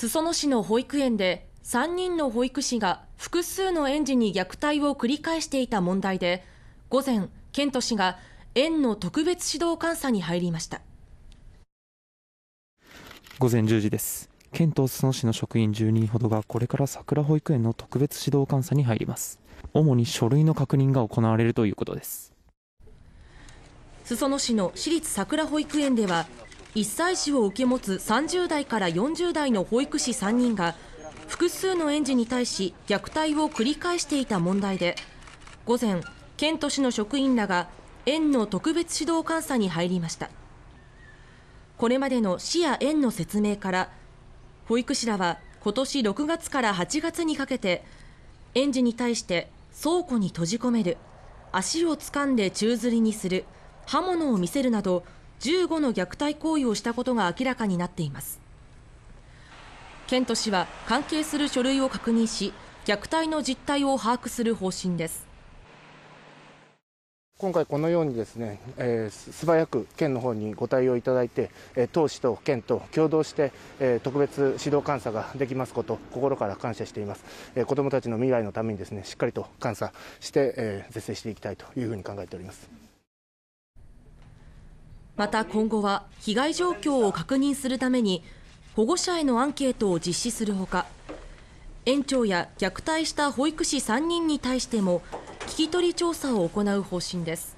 裾野市の保育園で3人の保育士が複数の園児に虐待を繰り返していた問題で午前、県と市が園の特別指導監査に入りました午前10時です県と裾野市の職員10人ほどがこれから桜保育園の特別指導監査に入ります主に書類の確認が行われるということです裾野市の私立桜保育園では1歳児を受け持つ30代から40代の保育士3人が複数の園児に対し虐待を繰り返していた問題で午前、県と市の職員らが園の特別指導監査に入りましたこれまでの市や園の説明から保育士らは今年6月から8月にかけて園児に対して倉庫に閉じ込める足をつかんで宙吊りにする刃物を見せるなど15の虐待行為をしたことが明らかになっています県と市は関係する書類を確認し虐待の実態を把握する方針です今回、このようにですね、えー、素早く県の方にご対応いただいて、えー、当市と県と共同して、えー、特別指導監査ができますこと、心から感謝しています、えー、子どもたちの未来のためにですねしっかりと監査して、えー、是正していきたいというふうに考えております。また今後は被害状況を確認するために保護者へのアンケートを実施するほか園長や虐待した保育士3人に対しても聞き取り調査を行う方針です